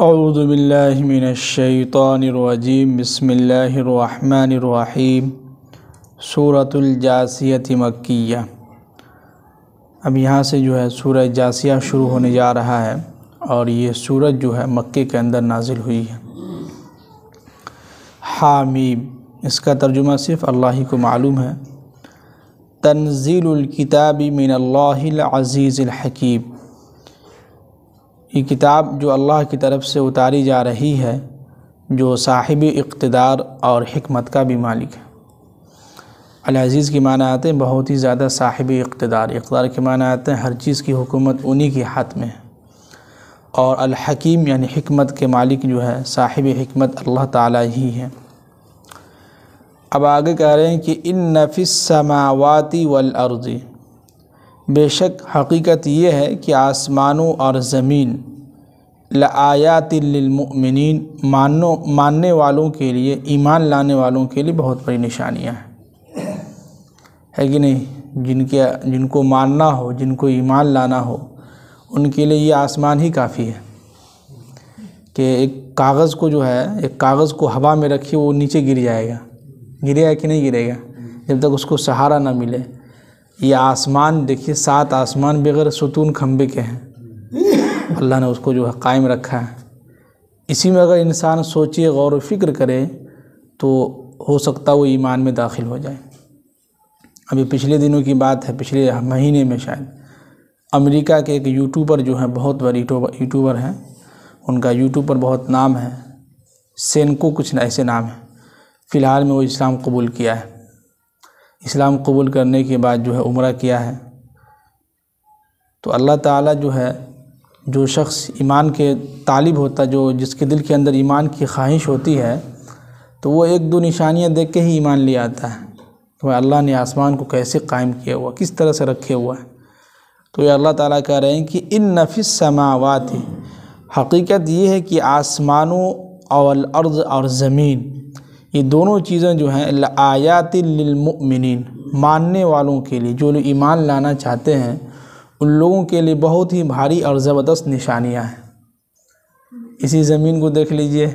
الرحيم سورة الجاسية مكية अब यहाँ से जो है सूर जासिया शुरू होने जा रहा है और ये सूरज जो है मक्के के अंदर नाजिल हुई है हामीम इसका तर्जुमा सिर्फ अल्लाह ही को मालूम है तंजील किताबी मिन अज़ीज़ हकीम ये किताब जो अल्लाह की तरफ से उतारी जा रही है जो साहिब इकतदार और हमत का भी मालिक है अज़ीज़ के माना आते हैं बहुत ही ज़्यादा साहिब इकतदार इकदार के माना आते हैं हर चीज़ की हुकूमत उन्हीं के हाथ में है और अलहकीम यानी हमत के मालिक जो है साहिब हमत अल्लाह ताला ही है अब आगे कह रहे हैं कि इन नफिस समावाती वल अर्ज़ी बेशक हकीकत ये है कि आसमानों और ज़मीन लायातिलमिन मानो मानने वालों के लिए ईमान लाने वालों के लिए बहुत बड़ी निशानियाँ हैं है कि नहीं जिनके जिनको मानना हो जिनको ईमान लाना हो उनके लिए ये आसमान ही काफ़ी है कि एक कागज़ को जो है एक कागज़ को हवा में रखिए वो नीचे गिर जाएगा गिरेगा कि नहीं गिरेगा जब तक उसको सहारा ना मिले ये आसमान देखिए सात आसमान बगैर सुतून खम्बे के हैं अल्लाह ने उसको जो है कायम रखा है इसी में अगर इंसान सोचे गौर फिक्र करे तो हो सकता वो ईमान में दाखिल हो जाए अभी पिछले दिनों की बात है पिछले महीने में शायद अमेरिका के एक यूट्यूबर जो है बहुत बड़े यूट्यूबर हैं उनका यूट्यूब पर बहुत नाम है सेनको कुछ ऐसे नाम है फ़िलहाल में वो इस्लाम कबूल किया है इस्लाम कबूल करने के बाद जो है उम्र किया है तो अल्लाह ताला जो है जो शख्स ईमान के तालिब होता जो जिसके दिल के अंदर ईमान की ख्वाहिश होती है तो वो एक दो निशानियाँ देख के ही ईमान ले आता है तो अल्लाह ने आसमान को कैसे कायम किया हुआ किस तरह से रखे हुआ है तो ये अल्लाह ताला कह रहे हैं कि इन नफिस समावत हकीकत ये है कि आसमानों और अर्ज़ और ज़मीन ये दोनों चीज़ें जो हैं आयातिलमिन मानने वालों के लिए जो लोग ईमान लाना चाहते हैं उन लोगों के लिए बहुत ही भारी और ज़बरदस्त निशानियाँ हैं इसी ज़मीन को देख लीजिए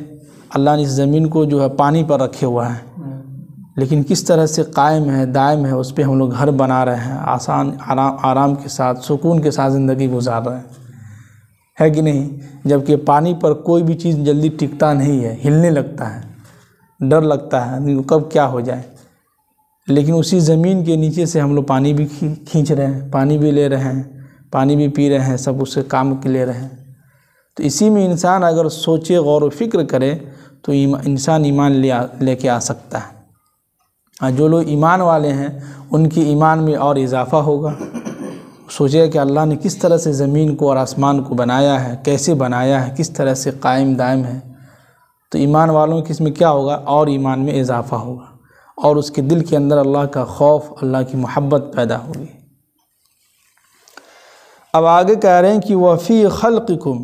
अल्लाह ने इस ज़मीन को जो है पानी पर रखे हुआ है लेकिन किस तरह से कायम है दायम है उस पर हम लोग घर बना रहे हैं आसान आराम आराम के साथ सुकून के साथ ज़िंदगी गुजार रहे हैं है कि नहीं जबकि पानी पर कोई भी चीज़ जल्दी टिकता नहीं है हिलने लगता है डर लगता है कब क्या हो जाए लेकिन उसी ज़मीन के नीचे से हम लोग पानी भी खींच रहे हैं पानी भी ले रहे हैं पानी भी पी रहे हैं सब उससे काम के ले रहे हैं तो इसी में इंसान अगर सोचे गौर व फिक्र करे तो इंसान ईमान ले लेके आ सकता है और हाँ, जो लोग ईमान वाले हैं उनकी ईमान में और इजाफ़ा होगा सोचे कि अल्लाह ने किस तरह से ज़मीन को और आसमान को बनाया है कैसे बनाया है किस तरह से कायम दायम है तो ईमान वालों की इसमें क्या होगा और ईमान में इजाफ़ा होगा और उसके दिल के अंदर अल्लाह का खौफ अल्लाह की मोहब्बत पैदा होगी अब आगे कह रहे हैं कि वफ़ी खलकुम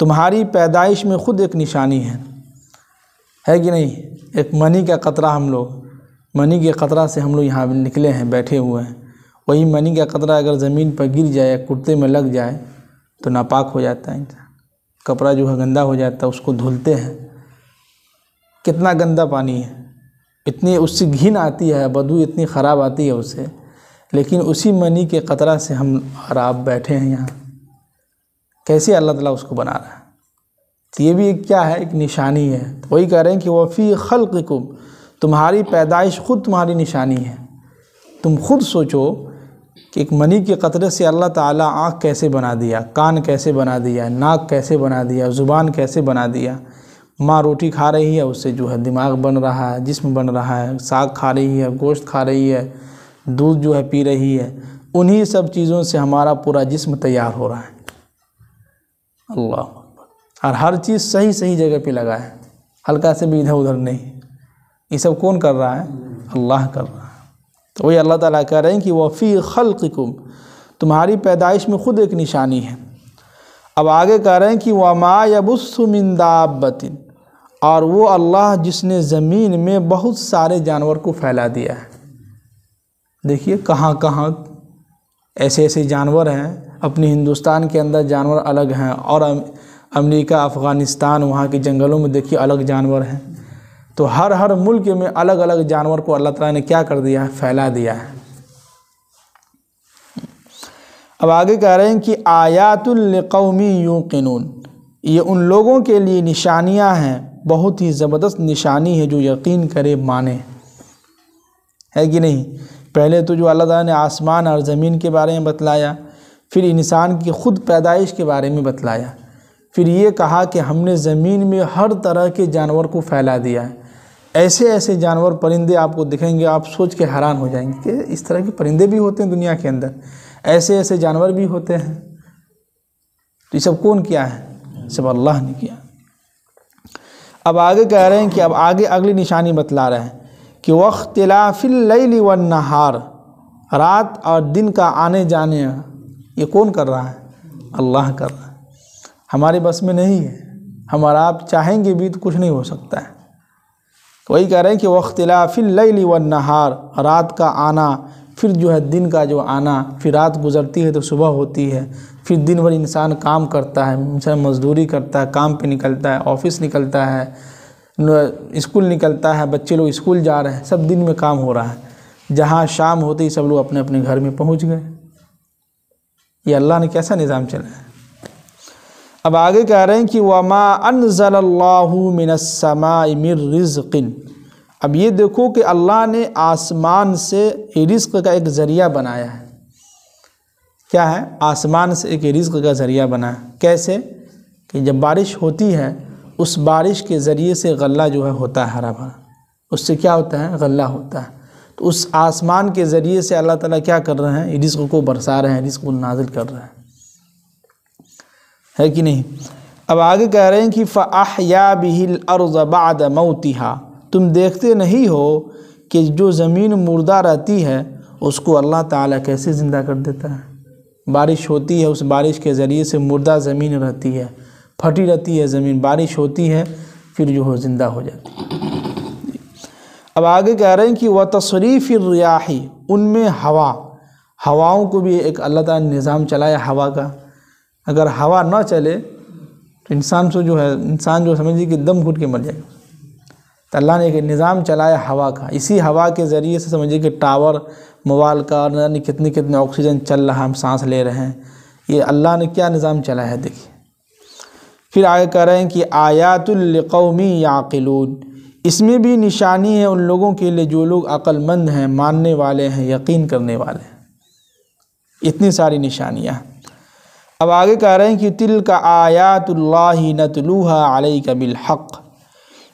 तुम्हारी पैदाइश में ख़ुद एक निशानी है है कि नहीं एक मनी का कतरा हम लोग मनी के कतरा से हम लोग यहाँ निकले हैं बैठे हुए हैं वही मनी का कतरा अगर ज़मीन पर गिर जाए या कुर्ते में लग जाए तो नापाक हो जाता है इंसान कपड़ा जो है गंदा हो जाता है उसको धुलते हैं कितना गंदा पानी है इतनी उससे घिन आती है बदबू इतनी ख़राब आती है उसे लेकिन उसी मनी के कतरा से हम और आप बैठे हैं यहाँ कैसे अल्लाह ताला उसको बना रहा है तो ये भी एक क्या है एक निशानी है तो वही कह रहे हैं कि वफ़ी कुम तुम्हारी पैदाइश खुद तुम्हारी निशानी है तुम खुद सोचो कि एक मनी के कतरे से अल्लाह ताला आँख कैसे बना दिया कान कैसे बना दिया नाक कैसे बना दिया ज़ुबान कैसे बना दिया माँ रोटी खा रही है उससे जो है दिमाग बन रहा है जिस्म बन रहा है साग खा रही है गोश्त खा रही है दूध जो है पी रही है उन्हीं सब चीज़ों से हमारा पूरा जिस्म तैयार हो रहा है अल्लाह और हर चीज़ सही सही जगह पे लगा है हल्का से भी इधर उधर नहीं ये सब कौन कर रहा है अल्लाह कर रहा है तो वही अल्लाह ताला कह रहे हैं कि वफ़ी खलकुम तुम्हारी पैदाइश में ख़ुद एक निशानी है अब आगे कह रहे हैं कि वमा यबुसमिन और वो अल्लाह जिसने ज़मीन में बहुत सारे जानवर को फैला दिया है देखिए कहाँ कहाँ ऐसे ऐसे जानवर हैं अपने हिंदुस्तान के अंदर जानवर अलग हैं और अमेरिका अफ़गानिस्तान वहाँ के जंगलों में देखिए अलग जानवर हैं तो हर हर मुल्क में अलग अलग जानवर को अल्लाह ताला ने क्या कर दिया है फैला दिया है अब आगे कह रहे हैं कि आयातुल कौमी यू क़नून ये उन लोगों के लिए निशानियां हैं बहुत ही ज़बरदस्त निशानी है जो यकीन करे माने है कि नहीं पहले तो जो अल्लाह ताला ने आसमान और ज़मीन के बारे में बतलाया फिर इंसान की खुद पैदाइश के बारे में बतलाया फिर ये कहा कि हमने ज़मीन में हर तरह के जानवर को फैला दिया है ऐसे ऐसे जानवर परिंदे आपको दिखेंगे आप सोच के हैरान हो जाएंगे कि इस तरह के परिंदे भी होते हैं दुनिया के अंदर ऐसे ऐसे जानवर भी होते हैं तो ये सब कौन क्या है सब अल्लाह ने किया अब आगे कह रहे हैं कि अब आगे अगली निशानी बतला रहे हैं कि वख्तिलाफिल व नहार रात और दिन का आने जाने ये कौन कर रहा है अल्लाह कर रहा है हमारे बस में नहीं है हमारा आप चाहेंगे भी तो कुछ नहीं हो सकता है वही कह रहे हैं कि वख्तिलाफिल व नहार रात का आना फिर जो है दिन का जो आना फिर रात गुजरती है तो सुबह होती है फिर दिन भर इंसान काम करता है इंसान मजदूरी करता है काम पे निकलता है ऑफिस निकलता है स्कूल निकलता है बच्चे लोग स्कूल जा रहे हैं सब दिन में काम हो रहा है जहाँ शाम होते ही सब लोग अपने अपने घर में पहुँच गए ये अल्लाह ने कैसा निज़ाम चलाया अब आगे कह रहे हैं कि वमा अनजल्लामिनसमामिर रिज़किन अब ये देखो कि अल्लाह ने आसमान से रिस्क का एक ज़रिया बनाया है क्या है आसमान से एक रिस्क का ज़रिया बनाया कैसे कि जब बारिश होती है उस बारिश के ज़रिए से गल्ला जो है होता है हरा भरा उससे क्या होता है गल्ला होता है तो उस आसमान के ज़रिए से अल्लाह ताला क्या कर रहे हैं रिस्क को बरसा रहे हैं रिस्क को नाजिल कर रहे हैं है कि नहीं अब आगे कह रहे हैं कि फ़ाह या बिहिल अर्ज़ बाद मऊतिहा तुम देखते नहीं हो कि जो ज़मीन मुर्दा रहती है उसको अल्लाह ताला कैसे ज़िंदा कर देता है बारिश होती है उस बारिश के ज़रिए से मुर्दा ज़मीन रहती है फटी रहती है ज़मीन बारिश होती है फिर जो हो ज़िंदा हो जाती है अब आगे कह रहे हैं कि वह तशरीफ़ रियाही उनमें हवा हवाओं को भी एक अल्लाह ताला ने निज़ाम चलाया हवा का अगर हवा ना चले तो इंसान से जो है इंसान जो समझिए कि दम घुट के मर जाएगा तो अल्लाह ने एक निज़ाम चलाया हवा का इसी हवा के ज़रिए से समझिए कि टावर मोबाइल का न कितने कितने ऑक्सीजन चल रहा हम सांस ले रहे हैं ये अल्लाह ने क्या निज़ाम चलाया है देखिए फिर आगे कह रहे हैं कि आयातुल्लकौमी याकिलून इसमें भी निशानी है उन लोगों के लिए जो लोग अक्लमंद हैं मानने वाले हैं यकीन करने वाले हैं इतनी सारी निशानियाँ अब आगे कह रहे हैं कि तिल का आयातुल्ला नतलूहा आलई का बिलहक़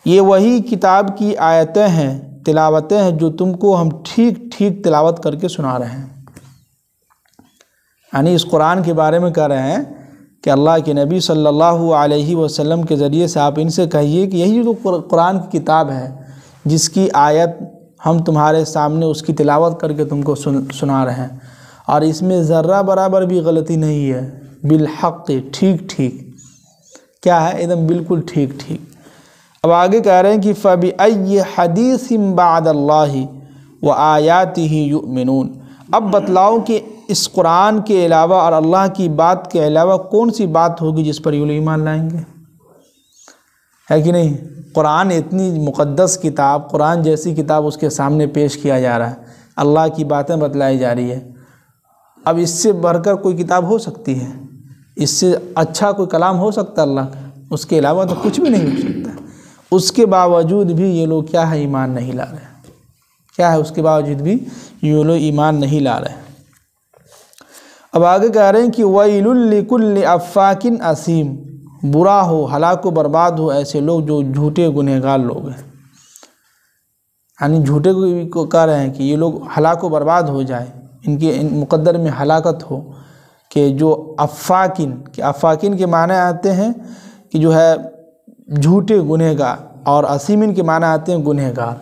ये वही किताब की आयतें हैं तिलावतें हैं जो तुमको हम ठीक ठीक तिलावत करके सुना रहे हैं यानी इस कुरान के बारे में कह रहे हैं कि अल्लाह के नबी सल्लल्लाहु अलैहि वसल्लम के ज़रिए से आप इनसे कहिए कि यही जो तो कुरान की किताब है जिसकी आयत हम तुम्हारे सामने उसकी तिलावत करके तुमको सुन सुना रहे हैं और इसमें ज़र्रा बराबर भी गलती नहीं है बिलहक़ ठीक ठीक क्या है एकदम बिल्कुल ठीक ठीक अब आगे कह रहे हैं कि फ़बी अय हदीस बदल्ला व आयात ही मिनून अब बतलाओ कि इस कुरान के अलावा और अल्लाह की बात के अलावा कौन सी बात होगी जिस पर ये ईमान लाएंगे है कि नहीं कुरान इतनी मुक़दस किताब कुरान जैसी किताब उसके सामने पेश किया जा रहा है अल्लाह की बातें बतलाई जा रही है अब इससे बढ़कर कोई किताब हो सकती है इससे अच्छा कोई कलाम हो सकता है अल्लाह का उसके अलावा तो कुछ भी नहीं हो सकता उसके बावजूद भी ये लोग क्या है ईमान नहीं ला रहे क्या है उसके बावजूद भी ये लोग ईमान नहीं ला रहे अब आगे कह रहे हैं कि वईलकुल्ल अफाकिन असीम बुरा हो हलाक बर्बाद हो ऐसे लोग जो झूठे गुनहगार लोग हैं यानी झूठे को कह रहे हैं कि ये लोग हलाक बर्बाद हो जाए इनके इन मुकद्दर में हलाकत हो कि जो अफाकिन के अफाकिन के माने आते हैं कि जो है झूठे गुनहगार और असीमिन के माना आते हैं गुनहगार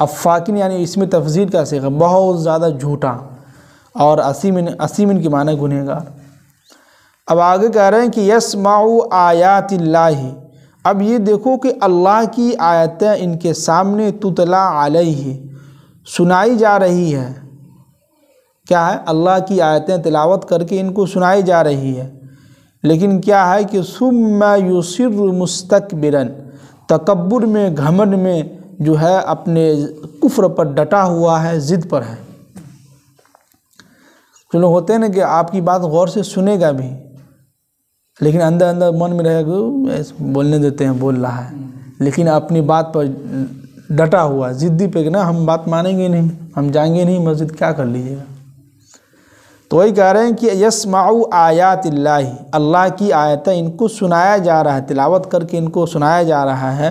अफाकिन यानी इसमें तफजील का सिगा बहुत ज़्यादा झूठा और असीमिन असीमिन के माना गुनहगार अब आगे कह रहे हैं कि यस माऊ आयात अब ये देखो कि अल्लाह की आयतें इनके सामने तुतला आलही सुनाई जा रही है क्या है अल्लाह की आयतें तिलावत करके इनको सुनाई जा रही है लेकिन क्या है कि मैं यूसर मुस्तकबिरन तकबर में घमन में जो है अपने कुफ्र पर डटा हुआ है ज़िद पर है जो लोग होते हैं ना कि आपकी बात गौर से सुनेगा भी लेकिन अंदर अंदर मन में रहेगा बोलने देते हैं बोल रहा है लेकिन अपनी बात पर डटा हुआ ज़िद्दी पे ना हम बात मानेंगे नहीं हम जाएंगे नहीं मस्जिद क्या कर लीजिएगा तो वही कह रहे हैं कि यसमाऊ आयात अल्लाह की आयतें इनको सुनाया जा रहा है तिलावत करके इनको सुनाया जा रहा है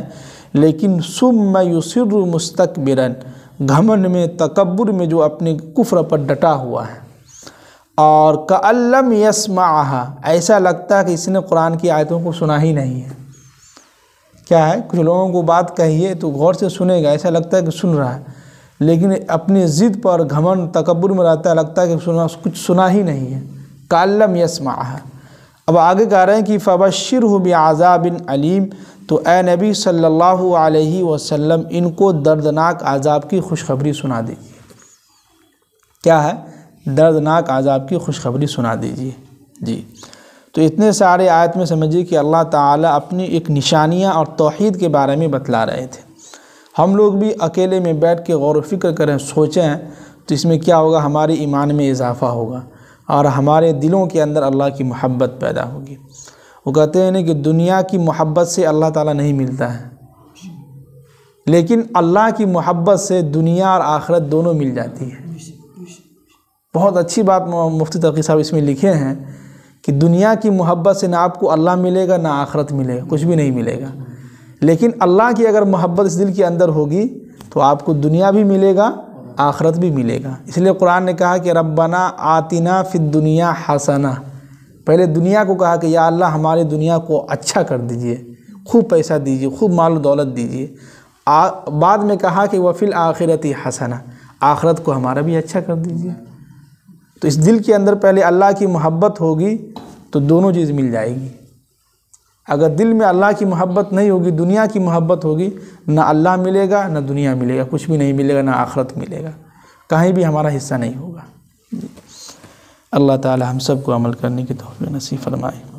लेकिन सुम युसर मुस्तकबिरन घमन में तकबर में जो अपने कुफ्र पर डटा हुआ है और कल्लम यसमाहा ऐसा लगता है कि इसने कुरान की आयतों को सुना ही नहीं है क्या है कुछ लोगों को बात कहिए तो गौर से सुनेगा ऐसा लगता है कि सुन रहा है लेकिन अपनी ज़िद पर घमन तकबर में रहता है लगता है कि सुना कुछ सुना ही नहीं है कालम यसमा अब आगे कह रहे हैं कि फ़बशर हो बिन अलीम तो ए नबी सल्लल्लाहु अलैहि वसल्लम इनको दर्दनाक आज़ाब की खुशखबरी सुना दीजिए क्या है दर्दनाक आज़ाब की खुशखबरी सुना दीजिए जी तो इतने सारे आयत में समझिए कि अल्लाह ताला अपनी एक निशानियाँ और तौहीद के बारे में बतला रहे थे हम लोग भी अकेले में बैठ के गौर फिक्र करें सोचें तो इसमें क्या होगा हमारे ईमान में इजाफ़ा होगा और हमारे दिलों के अंदर अल्लाह की मोहब्बत पैदा होगी वो कहते हैं कि दुनिया की मोहब्बत से अल्लाह ताला नहीं मिलता है लेकिन अल्लाह की मोहब्बत से दुनिया और आखरत दोनों मिल जाती है बहुत अच्छी बात मुफ्ती तकी साहब इसमें लिखे हैं कि दुनिया की मोहब्बत से ना आपको अल्लाह मिलेगा ना आखरत मिलेगा कुछ भी नहीं मिलेगा लेकिन अल्लाह की अगर मोहब्बत इस दिल के अंदर होगी तो आपको दुनिया भी मिलेगा आखरत भी मिलेगा इसलिए कुरान ने कहा कि रब्बना आतिना फिर दुनिया हसना पहले दुनिया को कहा कि या अल्लाह हमारी दुनिया को अच्छा कर दीजिए खूब पैसा दीजिए खूब माल दौलत दीजिए बाद में कहा कि वफिल आखिरत हसना आखरत को हमारा भी अच्छा कर दीजिए तो इस दिल के अंदर पहले अल्लाह की मोहब्बत होगी तो दोनों चीज़ मिल जाएगी अगर दिल में अल्लाह की मोहब्बत नहीं होगी दुनिया की मोहब्बत होगी ना अल्लाह मिलेगा ना दुनिया मिलेगा कुछ भी नहीं मिलेगा ना आखरत मिलेगा कहीं भी हमारा हिस्सा नहीं होगा अल्लाह ताला हम सबको अमल करने की तोहफ़ी नसीब फरमाए